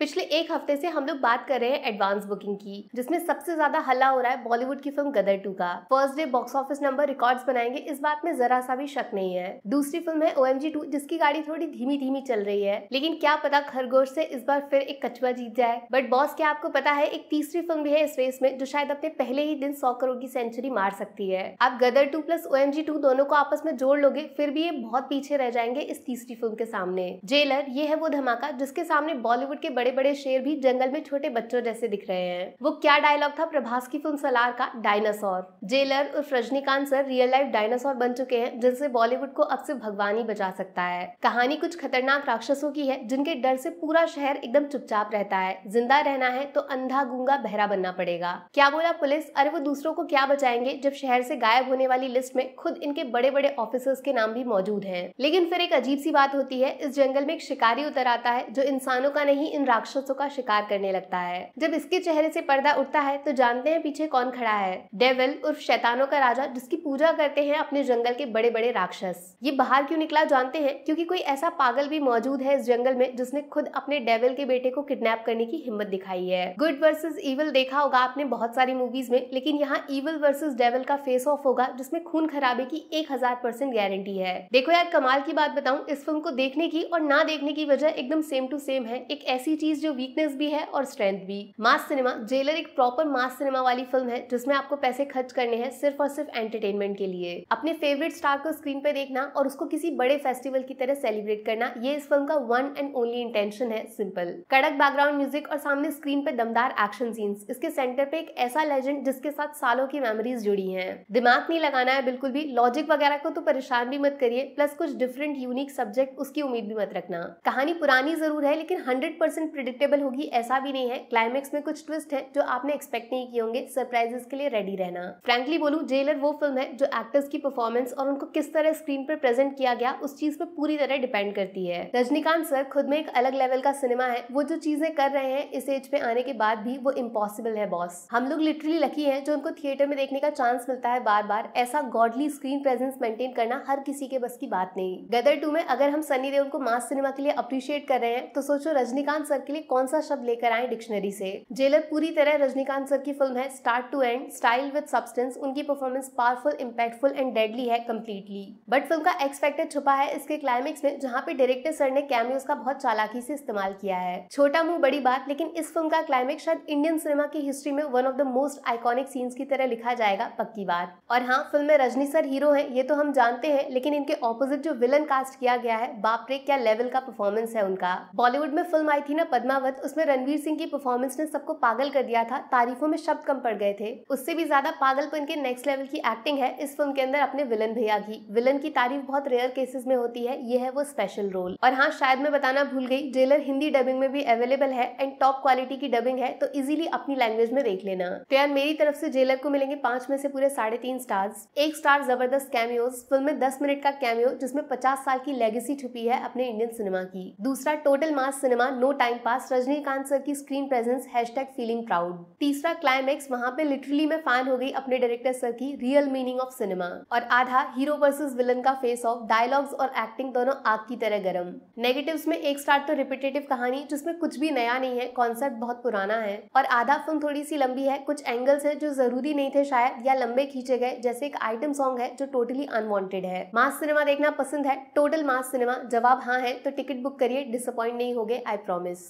पिछले एक हफ्ते से हम लोग बात कर रहे हैं एडवांस बुकिंग की जिसमें सबसे ज्यादा हल्ला हो रहा है बॉलीवुड की फिल्म गदर टू का first day box office number records बनाएंगे इस बात में जरा सा भी शक नहीं है दूसरी फिल्म है ओ एम जी टू जिसकी गाड़ी थोड़ी धीमी धीमी चल रही है लेकिन क्या पता खरगोश से इस बार फिर एक कछुआ जीत जाए बट बॉस क्या आपको पता है एक तीसरी फिल्म भी है इस रेस में जो शायद अपने पहले ही दिन सौ करोड़ की सेंचुरी मार सकती है आप Gadar two plus O M G two दोनों को आपस में जोड़ लोगे फिर भी ये बहुत पीछे रह जाएंगे इस तीसरी फिल्म के सामने जेलर ये है वो धमाका जिसके सामने बॉलीवुड के बड़े बड़े बड़े शेर भी जंगल में छोटे बच्चों जैसे दिख रहे हैं वो क्या डायलॉग था प्रभास की फिल्म सलार का डायनासोर जेलर और Rajinikanth sir real life dinosaur बन चुके हैं जिनसे बॉलीवुड को अब से भगवान ही बचा सकता है कहानी कुछ खतरनाक राक्षसों की है जिनके डर से पूरा शहर एकदम चुपचाप रहता है जिंदा रहना है तो अंधा गूंगा बहरा बनना पड़ेगा क्या बोला पुलिस अरे वो दूसरों को क्या बचाएंगे जब शहर से गायब होने वाली लिस्ट में खुद इनके बड़े बड़े ऑफिसर्स के नाम भी मौजूद है लेकिन फिर एक अजीब सी बात होती है इस जंगल में एक शिकारी उतर आता है जो इंसानों का नहीं इन राक्षसों का शिकार करने लगता है जब इसके चेहरे से पर्दा उठता है तो जानते हैं पीछे कौन खड़ा है डेविल उर्फ शैतानों का राजा जिसकी पूजा करते हैं अपने जंगल के बड़े बड़े राक्षस ये बाहर क्यों निकला जानते हैं क्योंकि कोई ऐसा पागल भी मौजूद है इस जंगल में जिसने खुद अपने डेविल के बेटे को किडनैप करने की हिम्मत दिखाई है गुड वर्सेज इवल देखा होगा आपने बहुत सारी मूवीज में लेकिन यहाँ ईवल वर्सेज डेविल का फेस ऑफ होगा जिसमें खून खराबे की एक हजार परसेंट गारंटी है देखो यार कमाल की बात बताऊँ इस फिल्म को देखने की और ना देखने की वजह एकदम सेम टू सेम है एक ऐसी चीज चीज जो वीकनेस भी है और स्ट्रेंथ भी मास सिनेमा जेलर एक प्रॉपर मास सिनेमा वाली फिल्म है जिसमें आपको पैसे खर्च करने हैं सिर्फ और सिर्फ एंटरटेनमेंट के लिए अपने फेवरेट स्टार को स्क्रीन पर देखना और उसको किसी बड़े फेस्टिवल की तरह सेलिब्रेट करना ये इस फिल्म का वन एंड ओनली इंटेंशन है सिंपल कड़क बैकग्राउंड म्यूजिक और सामने स्क्रीन पर दमदार एक्शन सीन्स इसके सेंटर पे एक ऐसा लेजेंड जिसके साथ सालों की मेमोरीज जुड़ी है दिमाग नहीं लगाना है बिल्कुल भी लॉजिक वगैरह को तो परेशान भी मत करिए प्लस कुछ डिफरेंट यूनिक सब्जेक्ट उसकी उम्मीद भी मत रखना कहानी पुरानी जरूर है लेकिन हंड्रेड परसेंट प्रिडिक्टेबल होगी ऐसा भी नहीं है क्लाइमेक्स में कुछ ट्विस्ट है जो आपने एक्सपेक्ट नहीं किए होंगे सरप्राइजेस के लिए रेडी रहना फ्रेंकली बोलू जेलर वो फिल्म है जो एक्टर्स की परफॉर्मेंस और उनको किस तरह स्क्रीन पर प्रेजेंट किया गया उस चीज पर पूरी तरह डिपेंड करती है रजनीकांत सर खुद में एक अलग लेवल का सिनेमा है वो जो चीजें कर रहे हैं इस एज पे आने के बाद भी वो इम्पॉसिबल है बॉस हम लोग लिटरली लकी है जो उनको थिएटर में देखने का चांस मिलता है बार बार ऐसा गॉडली स्क्रीन प्रेजेंस मेंटेन करना हर किसी के बस की बात नहीं गदर टू में अगर हम सनी देओल को मास सिनेमा के लिए अप्रिशिएट कर रहे हैं तो सोचो रजनीकांत सर के लिए कौन सा शब्द लेकर आए डिक्शनरी से जेलर पूरी तरह रजनीकांत सर की फिल्म है start to end style with substance उनकी performance powerful impactful and deadly है कम्प्लीटली बट फिल्म का एक्सपेक्टेड छुपा है इसके क्लाइमेक्स में जहाँ पे डायरेक्टर सर ने कैमियोज का बहुत चालाकी से इस्तेमाल किया है छोटा मुंह बड़ी बात लेकिन इस फिल्म का क्लाइमेक्स शायद इंडियन सिनेमा की हिस्ट्री में one of the most iconic scenes की तरह लिखा जाएगा पक्की बात और हाँ फिल्म में रजनी सर हीरो है ये तो हम जानते हैं लेकिन इनके ऑपोजिट जो विलन कास्ट किया गया है बापरे क्या लेवल का परफॉर्मेंस है उनका बॉलीवुड में फिल्म आई थी ना पद्मावत उसमें रणवीर सिंह की परफॉर्मेंस ने सबको पागल कर दिया था तारीफों में शब्द कम पड़ गए थे उससे भी ज्यादा पागलपन के नेक्स्ट लेवल की एक्टिंग है इस फिल्म के अंदर अपने विलन भैया की विलन की तारीफ बहुत रेयर केसेस में होती है यह है वो स्पेशल रोल और हाँ शायद मैं बताना भूल गई ट्रेलर हिंदी डबिंग में भी अवेलेबल है एंड टॉप क्वालिटी की डबिंग है तो इजिली अपनी लैंग्वेज में देख लेना तो यार मेरी तरफ से जेलर को मिलेंगे पांच में से पूरे साढ़े तीन स्टार्स एक स्टार जबरदस्त कैमियोज फिल्म में दस मिनट का कैमियो जिसमें पचास साल की लेगेसी छुपी है अपने इंडियन सिनेमा की दूसरा total mass cinema no time pass Rajinikanth sir की screen presence hashtag feeling proud तीसरा क्लाइमैक्स वहाँ पे लिटरली मैं फैन हो गई अपने डायरेक्टर सर की रियल मीनिंग ऑफ सिनेमा और आधा हीरो वर्सेस विलन का फेस ऑफ डायलॉग्स और एक्टिंग दोनों आग की तरह गर्म नेगेटिव में एक स्टार्ट तो रिपीटेटिव कहानी जिसमें कुछ भी नया नहीं है कॉन्सेप्ट बहुत पुराना है और आधा फिल्म थोड़ी सी लंबी है कुछ एंगल्स है जो जरूरी नहीं थे शायद या लंबे खींचे गए जैसे एक आइटम सॉन्ग है जो टोटली अनवांटेड है मास सिनेमा देखना पसंद है टोटल मास सिनेमा जवाब हाँ है तो टिकट बुक करिए डिसअपॉइंट नहीं होगे आई प्रॉमिस